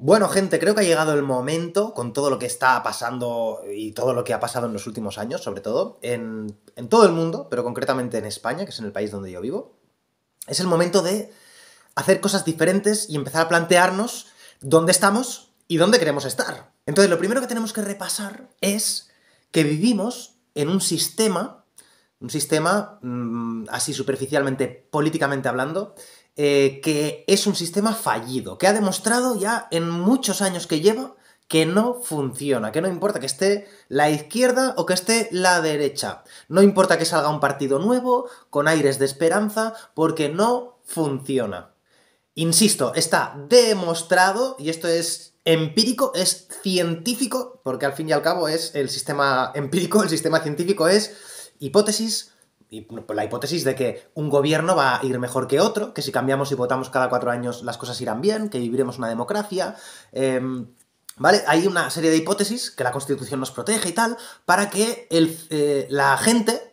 Bueno, gente, creo que ha llegado el momento, con todo lo que está pasando y todo lo que ha pasado en los últimos años, sobre todo, en, todo el mundo, pero concretamente en España, que es en el país donde yo vivo, es el momento de hacer cosas diferentes y empezar a plantearnos dónde estamos y dónde queremos estar. Entonces, lo primero que tenemos que repasar es que vivimos en un sistema, un sistema, mm, así superficialmente, políticamente hablando, eh, que es un sistema fallido, que ha demostrado ya en muchos años que lleva que no funciona, que no importa que esté la izquierda o que esté la derecha, no importa que salga un partido nuevo, con aires de esperanza, porque no funciona. Insisto, está demostrado, y esto es empírico, es científico, porque al fin y al cabo es el sistema empírico, el sistema científico es hipótesis, pues la hipótesis de que un gobierno va a ir mejor que otro, que si cambiamos y votamos cada cuatro años las cosas irán bien, que viviremos una democracia. Em, ¿Vale? Hay una serie de hipótesis que la Constitución nos protege y tal, para que eh, la gente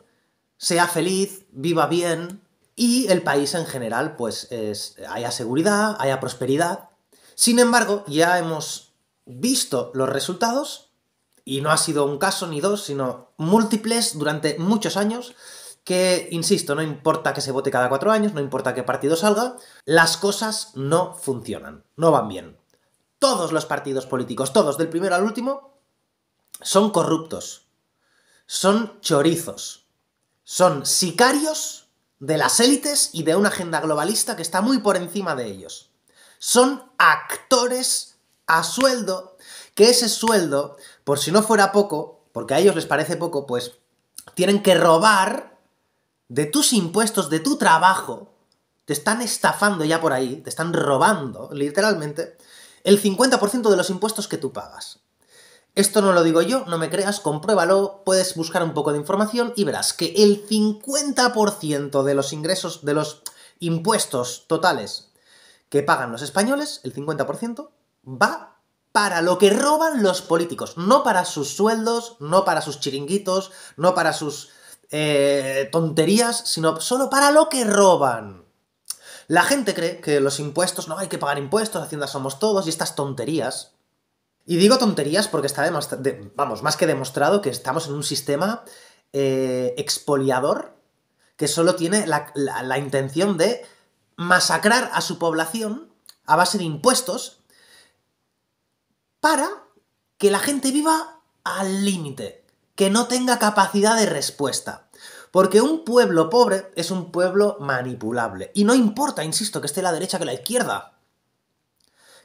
sea feliz, viva bien y el país en general, pues haya seguridad, haya prosperidad. Sin embargo, ya hemos visto los resultados, y no ha sido un caso ni dos, sino múltiples durante muchos años, que, insisto, no importa que se vote cada cuatro años, no importa qué partido salga, las cosas no funcionan, no van bien. Todos los partidos políticos, todos, del primero al último, son corruptos, son chorizos, son sicarios de las élites y de una agenda globalista que está muy por encima de ellos. Son actores a sueldo, que ese sueldo, por si no fuera poco, porque a ellos les parece poco, pues tienen que robar de tus impuestos, de tu trabajo, te están estafando ya por ahí, te están robando, literalmente, el 50% de los impuestos que tú pagas. Esto no lo digo yo, no me creas, compruébalo, puedes buscar un poco de información y verás que el 50% de los ingresos, de los impuestos totales que pagan los españoles, el 50%, va para lo que roban los políticos, no para sus sueldos, no para sus chiringuitos, no para sus eh, tonterías, sino solo para lo que roban. La gente cree que los impuestos, no hay que pagar impuestos, Hacienda somos todos y estas tonterías. Y digo tonterías porque está, vamos, más que demostrado que estamos en un sistema eh, expoliador que solo tiene la intención de masacrar a su población a base de impuestos para que la gente viva al límite que no tenga capacidad de respuesta. Porque un pueblo pobre es un pueblo manipulable. Y no importa, insisto, que esté la derecha que la izquierda.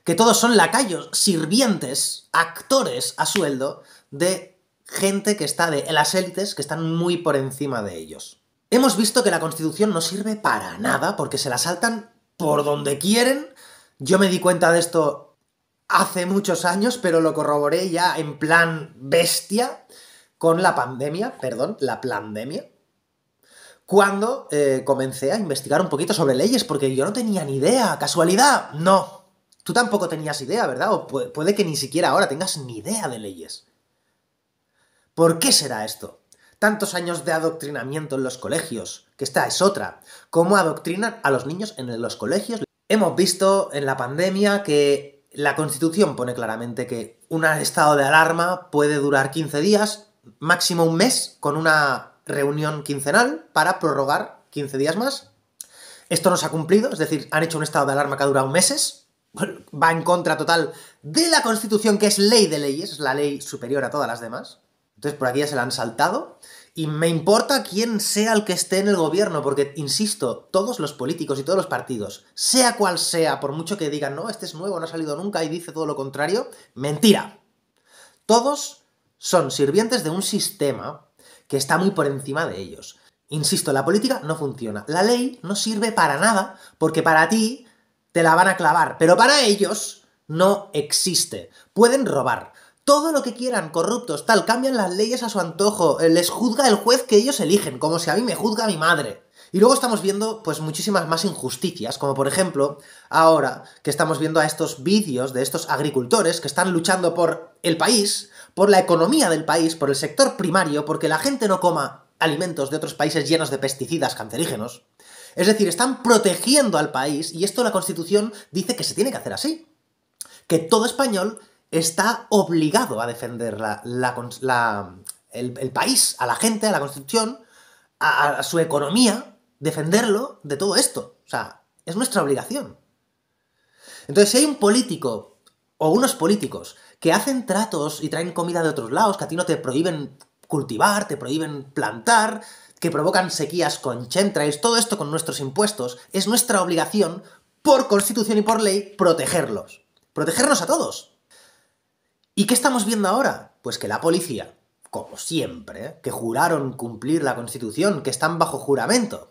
Que todos son lacayos, sirvientes, actores a sueldo de gente que está de las élites que están muy por encima de ellos. Hemos visto que la constitución no sirve para nada porque se la saltan por donde quieren. Yo me di cuenta de esto hace muchos años, pero lo corroboré ya en plan bestia con la pandemia, perdón, la pandemia, cuando eh, comencé a investigar un poquito sobre leyes, porque yo no tenía ni idea, casualidad, no. Tú tampoco tenías idea, ¿verdad? O puede que ni siquiera ahora tengas ni idea de leyes. ¿Por qué será esto? Tantos años de adoctrinamiento en los colegios, que esta es otra. ¿Cómo adoctrinan a los niños en los colegios? Hemos visto en la pandemia que la Constitución pone claramente que un estado de alarma puede durar 15 días máximo un mes con una reunión quincenal para prorrogar 15 días más. Esto no se ha cumplido, es decir, han hecho un estado de alarma que ha durado meses, va en contra total de la Constitución, que es ley de leyes, es la ley superior a todas las demás. Entonces por aquí ya se la han saltado. Y me importa quién sea el que esté en el gobierno, porque, insisto, todos los políticos y todos los partidos, sea cual sea, por mucho que digan, no, este es nuevo, no ha salido nunca y dice todo lo contrario, mentira. Todos son sirvientes de un sistema que está muy por encima de ellos. Insisto, la política no funciona. La ley no sirve para nada porque para ti te la van a clavar, pero para ellos no existe. Pueden robar. Todo lo que quieran, corruptos, tal, cambian las leyes a su antojo, eh, les juzga el juez que ellos eligen, como si a mí me juzga mi madre. Y luego estamos viendo pues muchísimas más injusticias, como por ejemplo ahora que estamos viendo a estos vídeos de estos agricultores que están luchando por el país, por la economía del país, por el sector primario, porque la gente no coma alimentos de otros países llenos de pesticidas cancerígenos. Es decir, están protegiendo al país y esto la Constitución dice que se tiene que hacer así. Que todo español está obligado a defender la, el, país, a la gente, a la Constitución, a su economía, defenderlo de todo esto. O sea, es nuestra obligación. Entonces, si hay un político o unos políticos que hacen tratos y traen comida de otros lados, que a ti no te prohíben cultivar, te prohíben plantar, que provocan sequías con todo esto con nuestros impuestos, es nuestra obligación, por constitución y por ley, protegerlos. Protegernos a todos. ¿Y qué estamos viendo ahora? Pues que la policía, como siempre, que juraron cumplir la constitución, que están bajo juramento,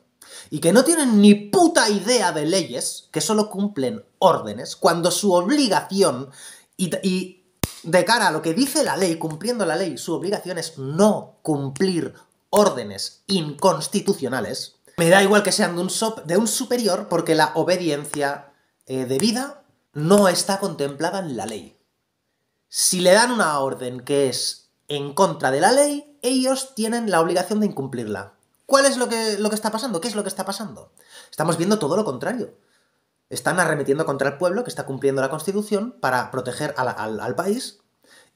y que no tienen ni puta idea de leyes, que solo cumplen órdenes, cuando su obligación y, de cara a lo que dice la ley, cumpliendo la ley, su obligación es no cumplir órdenes inconstitucionales, me da igual que sean de un, de un superior porque la obediencia eh, debida no está contemplada en la ley. Si le dan una orden que es en contra de la ley, ellos tienen la obligación de incumplirla. ¿Cuál es lo que, lo que está pasando? ¿Qué es lo que está pasando? Estamos viendo todo lo contrario. Están arremetiendo contra el pueblo que está cumpliendo la Constitución para proteger al, país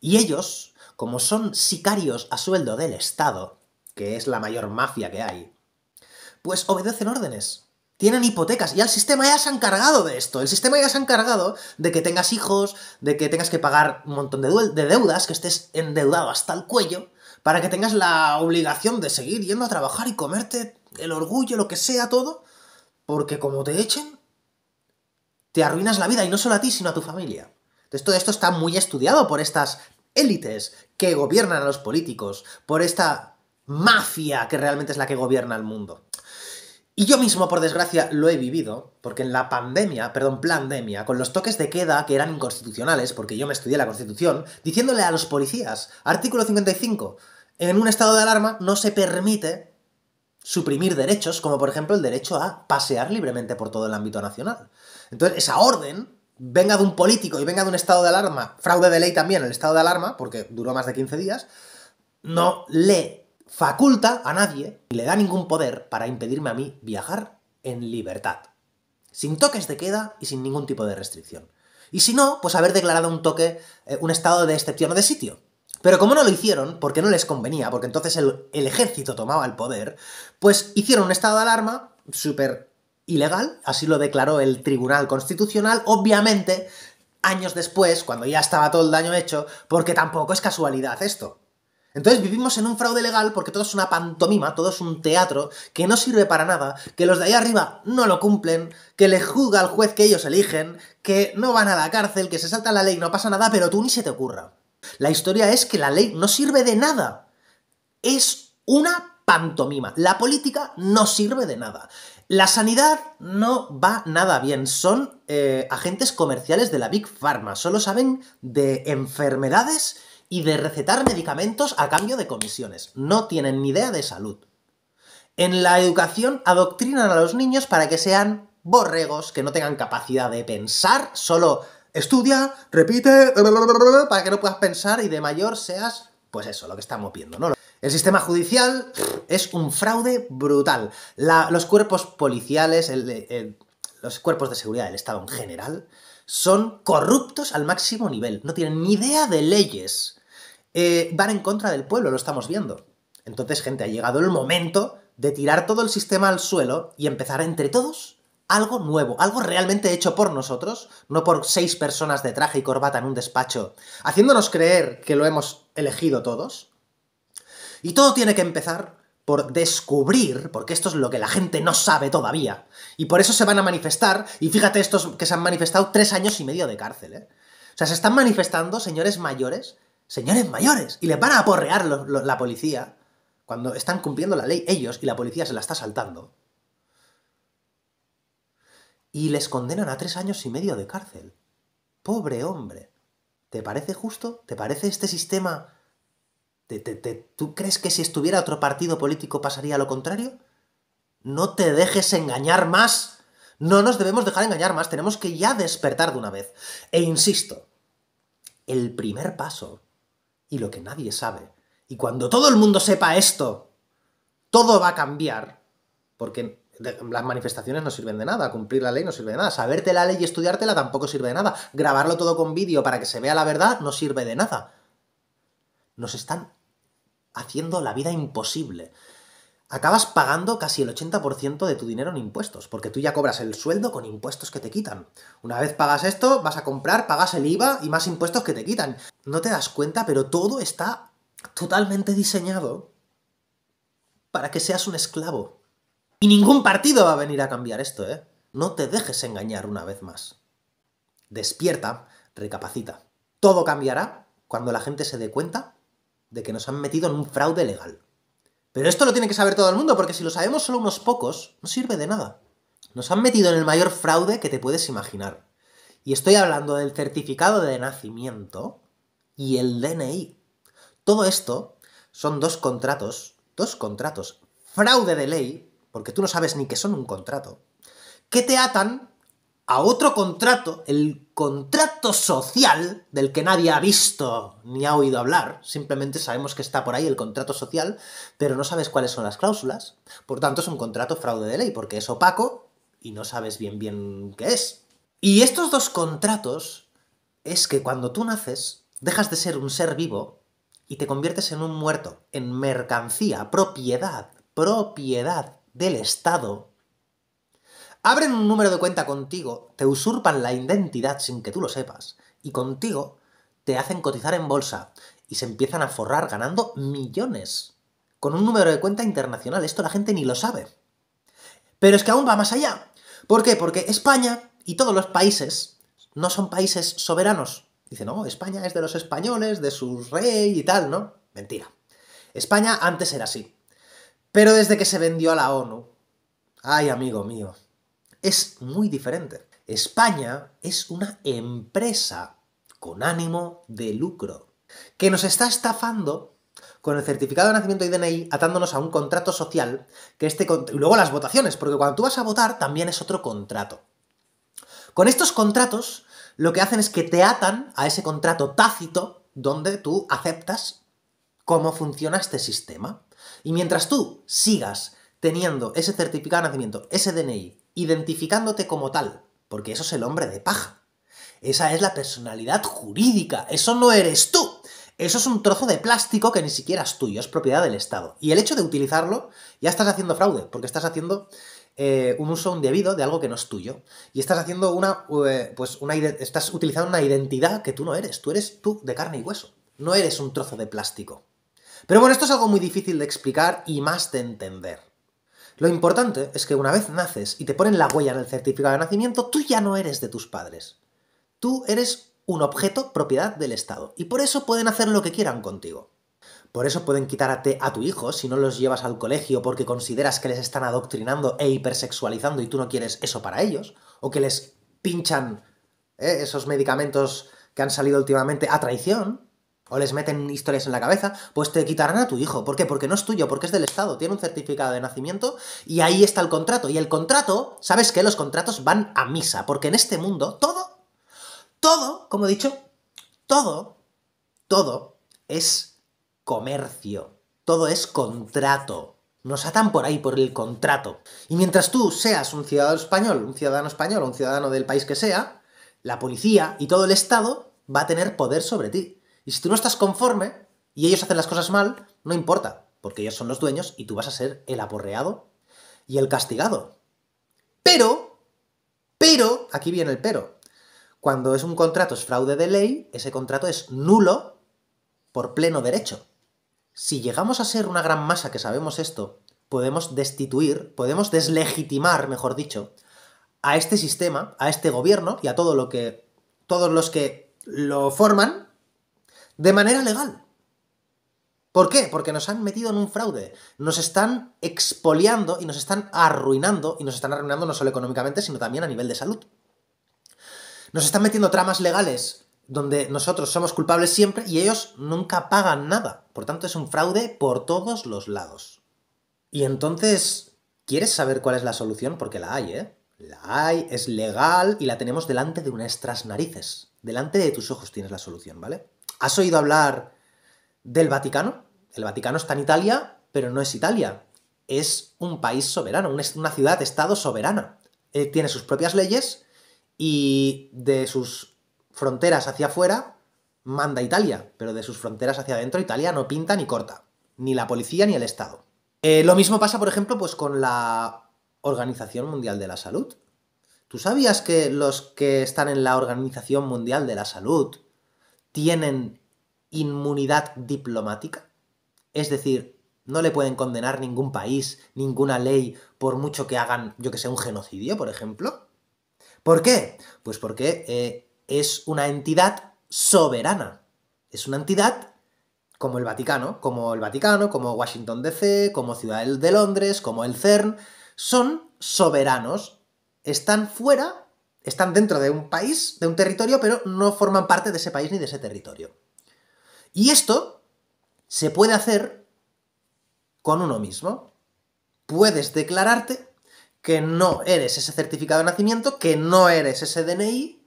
y ellos, como son sicarios a sueldo del Estado, que es la mayor mafia que hay, pues obedecen órdenes tienen hipotecas y al sistema ya se ha encargado de esto. El sistema ya se ha encargado de que tengas hijos, de que tengas que pagar un montón de, deudas, que estés endeudado hasta el cuello para que tengas la obligación de seguir yendo a trabajar y comerte el orgullo, lo que sea, todo, porque como te echen, te arruinas la vida, y no solo a ti, sino a tu familia. Entonces todo esto está muy estudiado por estas élites que gobiernan a los políticos, por esta mafia que realmente es la que gobierna el mundo. Y yo mismo, por desgracia, lo he vivido, porque en la pandemia, perdón, pandemia, con los toques de queda que eran inconstitucionales, porque yo me estudié la Constitución, diciéndole a los policías, artículo 55, en un estado de alarma no se permite suprimir derechos, como por ejemplo el derecho a pasear libremente por todo el ámbito nacional. Entonces, esa orden, venga de un político y venga de un estado de alarma, fraude de ley también, el estado de alarma, porque duró más de 15 días, no le faculta a nadie y le da ningún poder para impedirme a mí viajar en libertad. Sin toques de queda y sin ningún tipo de restricción. Y si no, pues haber declarado un toque, eh, un estado de excepción o de sitio. Pero como no lo hicieron, porque no les convenía, porque entonces el, el ejército tomaba el poder, pues hicieron un estado de alarma súper ilegal, así lo declaró el Tribunal Constitucional, obviamente años después, cuando ya estaba todo el daño hecho, porque tampoco es casualidad esto. Entonces vivimos en un fraude legal porque todo es una pantomima, todo es un teatro que no sirve para nada, que los de ahí arriba no lo cumplen, que le juzga al juez que ellos eligen, que no van a la cárcel, que se salta la ley, no pasa nada, pero tú ni se te ocurra. La historia es que la ley no sirve de nada. Es una pantomima. La política no sirve de nada. La sanidad no va nada bien. Son eh, agentes comerciales de la Big Pharma. Solo saben de enfermedades y de recetar medicamentos a cambio de comisiones. No tienen ni idea de salud. En la educación adoctrinan a los niños para que sean borregos, que no tengan capacidad de pensar, solo estudia, repite, para que no puedas pensar y de mayor seas, pues eso, lo que estamos viendo, ¿no? El sistema judicial es un fraude brutal. los cuerpos policiales, los cuerpos de seguridad del Estado en general, son corruptos al máximo nivel. No tienen ni idea de leyes. Eh, van en contra del pueblo, lo estamos viendo. Entonces, gente, ha llegado el momento de tirar todo el sistema al suelo y empezar entre todos algo nuevo, algo realmente hecho por nosotros, no por seis personas de traje y corbata en un despacho, haciéndonos creer que lo hemos elegido todos. Y todo tiene que empezar por descubrir, porque esto es lo que la gente no sabe todavía. Y por eso se van a manifestar, y fíjate estos que se han manifestado tres años y medio de cárcel, ¿eh? O sea, se están manifestando señores mayores señores mayores, y les van a aporrear la policía cuando están cumpliendo la ley ellos y la policía se la está saltando. Y les condenan a tres años y medio de cárcel. Pobre hombre. ¿Te parece justo? ¿Te parece este sistema? tú crees que si estuviera otro partido político pasaría lo contrario? No te dejes engañar más. No nos debemos dejar engañar más. Tenemos que ya despertar de una vez. E insisto, el primer paso y lo que nadie sabe. Y cuando todo el mundo sepa esto, todo va a cambiar, porque las manifestaciones no sirven de nada, cumplir la ley no sirve de nada, saberte la ley y estudiártela tampoco sirve de nada, grabarlo todo con vídeo para que se vea la verdad no sirve de nada. Nos están haciendo la vida imposible acabas pagando casi el 80% de tu dinero en impuestos, porque tú ya cobras el sueldo con impuestos que te quitan. Una vez pagas esto, vas a comprar, pagas el IVA y más impuestos que te quitan. No te das cuenta, pero todo está totalmente diseñado para que seas un esclavo. Y ningún partido va a venir a cambiar esto, ¿eh? No te dejes engañar una vez más. Despierta, recapacita. Todo cambiará cuando la gente se dé cuenta de que nos han metido en un fraude legal. Pero esto lo tiene que saber todo el mundo, porque si lo sabemos solo unos pocos, no sirve de nada. Nos han metido en el mayor fraude que te puedes imaginar. Y estoy hablando del certificado de nacimiento y el DNI. Todo esto son dos contratos, dos contratos, fraude de ley, porque tú no sabes ni que son un contrato, que te atan a otro contrato, el contrato social del que nadie ha visto ni ha oído hablar, simplemente sabemos que está por ahí el contrato social, pero no sabes cuáles son las cláusulas. Por tanto, es un contrato fraude de ley, porque es opaco y no sabes bien bien qué es. Y estos dos contratos es que cuando tú naces, dejas de ser un ser vivo y te conviertes en un muerto, en mercancía, propiedad, propiedad del Estado Abren un número de cuenta contigo, te usurpan la identidad sin que tú lo sepas, y contigo te hacen cotizar en bolsa y se empiezan a forrar ganando millones. Con un número de cuenta internacional, esto la gente ni lo sabe. Pero es que aún va más allá. ¿Por qué? Porque España y todos los países no son países soberanos. Dice, no, oh, España es de los españoles, de su rey y tal, ¿no? Mentira. España antes era así. Pero desde que se vendió a la ONU. Ay, amigo mío, es muy diferente. España es una empresa con ánimo de lucro que nos está estafando con el certificado de nacimiento y DNI atándonos a un contrato social que este y luego las votaciones, porque cuando tú vas a votar también es otro contrato. Con estos contratos lo que hacen es que te atan a ese contrato tácito donde tú aceptas cómo funciona este sistema. Y mientras tú sigas teniendo ese certificado de nacimiento, ese DNI identificándote como tal, porque eso es el hombre de paja. Esa es la personalidad jurídica, eso no eres tú. Eso es un trozo de plástico que ni siquiera es tuyo, es propiedad del Estado. Y el hecho de utilizarlo, ya estás haciendo fraude, porque estás haciendo eh, un uso indebido de algo que no es tuyo. Y estás haciendo una. Eh, pues una estás utilizando una identidad que tú no eres. Tú eres tú de carne y hueso. No eres un trozo de plástico. Pero bueno, esto es algo muy difícil de explicar y más de entender. Lo importante es que una vez naces y te ponen la huella en el certificado de nacimiento, tú ya no eres de tus padres. Tú eres un objeto propiedad del Estado y por eso pueden hacer lo que quieran contigo. Por eso pueden quitarte a tu hijo si no los llevas al colegio porque consideras que les están adoctrinando e hipersexualizando y tú no quieres eso para ellos, o que les pinchan eh, esos medicamentos que han salido últimamente a traición, o les meten historias en la cabeza, pues te quitarán a tu hijo. ¿Por qué? Porque no es tuyo, porque es del Estado, tiene un certificado de nacimiento y ahí está el contrato. Y el contrato, ¿sabes qué? Los contratos van a misa, porque en este mundo todo, todo, como he dicho, todo, todo es comercio, todo es contrato. Nos atan por ahí, por el contrato. Y mientras tú seas un ciudadano español, un ciudadano español o un ciudadano del país que sea, la policía y todo el Estado va a tener poder sobre ti. Y si tú no estás conforme y ellos hacen las cosas mal, no importa, porque ellos son los dueños y tú vas a ser el aporreado y el castigado. Pero, pero, aquí viene el pero. Cuando es un contrato, es fraude de ley, ese contrato es nulo por pleno derecho. Si llegamos a ser una gran masa que sabemos esto, podemos destituir, podemos deslegitimar, mejor dicho, a este sistema, a este gobierno y a todo lo que todos los que lo forman de manera legal. ¿Por qué? Porque nos han metido en un fraude. Nos están expoliando y nos están arruinando, y nos están arruinando no solo económicamente, sino también a nivel de salud. Nos están metiendo tramas legales donde nosotros somos culpables siempre y ellos nunca pagan nada. Por tanto, es un fraude por todos los lados. Y entonces, ¿quieres saber cuál es la solución? Porque la hay, ¿eh? La hay, es legal y la tenemos delante de nuestras narices. Delante de tus ojos tienes la solución, ¿vale? ¿Has oído hablar del Vaticano? El Vaticano está en Italia, pero no es Italia. Es un país soberano, una ciudad-estado soberana. Eh, tiene sus propias leyes y de sus fronteras hacia afuera manda Italia, pero de sus fronteras hacia adentro Italia no pinta ni corta, ni la policía ni el Estado. Eh, lo mismo pasa, por ejemplo, pues con la Organización Mundial de la Salud. ¿Tú sabías que los que están en la Organización Mundial de la Salud tienen inmunidad diplomática, es decir, no le pueden condenar ningún país, ninguna ley, por mucho que hagan, yo que sé, un genocidio, por ejemplo. ¿Por qué? Pues porque eh, es una entidad soberana. Es una entidad como el Vaticano, como el Vaticano, como Washington DC, como Ciudad de Londres, como el CERN. Son soberanos. Están fuera están dentro de un país, de un territorio, pero no forman parte de ese país ni de ese territorio. Y esto se puede hacer con uno mismo. Puedes declararte que no eres ese certificado de nacimiento, que no eres ese DNI,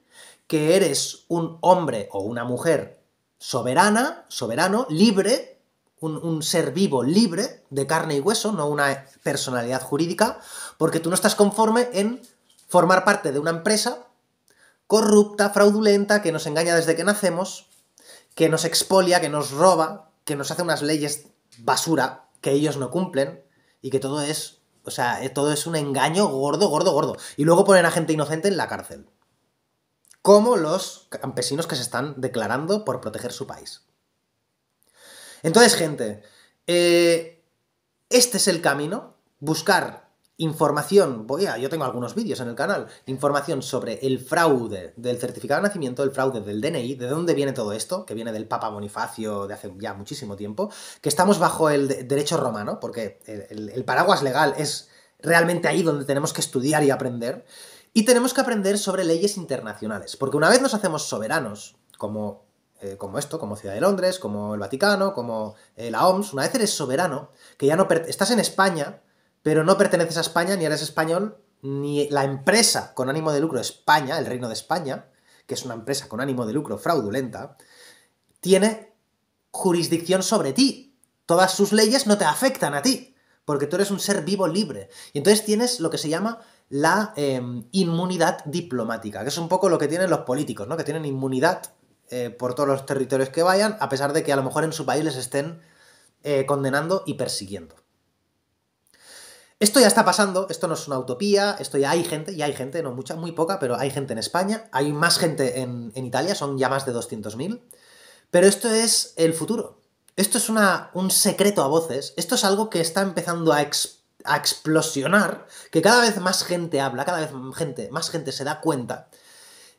que eres un hombre o una mujer soberana, soberano, libre, un, un ser vivo libre, de carne y hueso, no una personalidad jurídica, porque tú no estás conforme en formar parte de una empresa corrupta, fraudulenta, que nos engaña desde que nacemos, que nos expolia, que nos roba, que nos hace unas leyes basura que ellos no cumplen y que todo es, o sea, eh, todo es un engaño gordo, gordo, gordo. Y luego ponen a gente inocente en la cárcel. Como los campesinos que se están declarando por proteger su país. Entonces, gente, eh, este es el camino, buscar información, voy a, yo tengo algunos vídeos en el canal, información sobre el fraude del certificado de nacimiento, el fraude del DNI, de dónde viene todo esto, que viene del Papa Bonifacio de hace ya muchísimo tiempo, que estamos bajo el derecho romano, porque el, paraguas legal es realmente ahí donde tenemos que estudiar y aprender, y tenemos que aprender sobre leyes internacionales, porque una vez nos hacemos soberanos, como eh, como esto, como Ciudad de Londres, como el Vaticano, como eh, la OMS, una vez eres soberano, que ya no estás en España, pero no perteneces a España, ni eres español, ni la empresa con ánimo de lucro España, el Reino de España, que es una empresa con ánimo de lucro fraudulenta, tiene jurisdicción sobre ti. Todas sus leyes no te afectan a ti, porque tú eres un ser vivo libre. Y entonces tienes lo que se llama la em, inmunidad diplomática, que es un poco lo que tienen los políticos, ¿no? Que tienen inmunidad eh, por todos los territorios que vayan, a pesar de que a lo mejor en su país les estén eh, condenando y persiguiendo. Esto ya está pasando, esto no es una utopía, esto ya hay gente, ya hay gente, no mucha, muy poca, pero hay gente en España, hay más gente en, Italia, son ya más de 200.000, pero esto es el futuro. Esto es un secreto a voces, esto es algo que está empezando a, explosionar, que cada vez más gente habla, cada vez gente, más gente se da cuenta.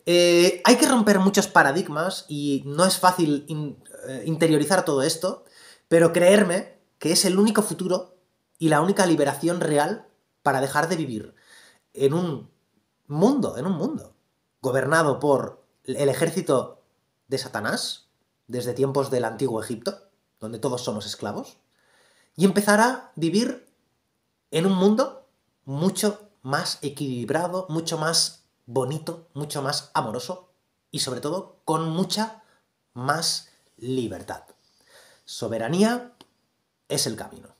Eh, hay que romper muchos paradigmas y no es fácil eh, interiorizar todo esto, pero creerme que es el único futuro y la única liberación real para dejar de vivir en un mundo, en un mundo gobernado por el ejército de Satanás desde tiempos del antiguo Egipto, donde todos somos esclavos, y empezar a vivir en un mundo mucho más equilibrado, mucho más bonito, mucho más amoroso y sobre todo con mucha más libertad. Soberanía es el camino.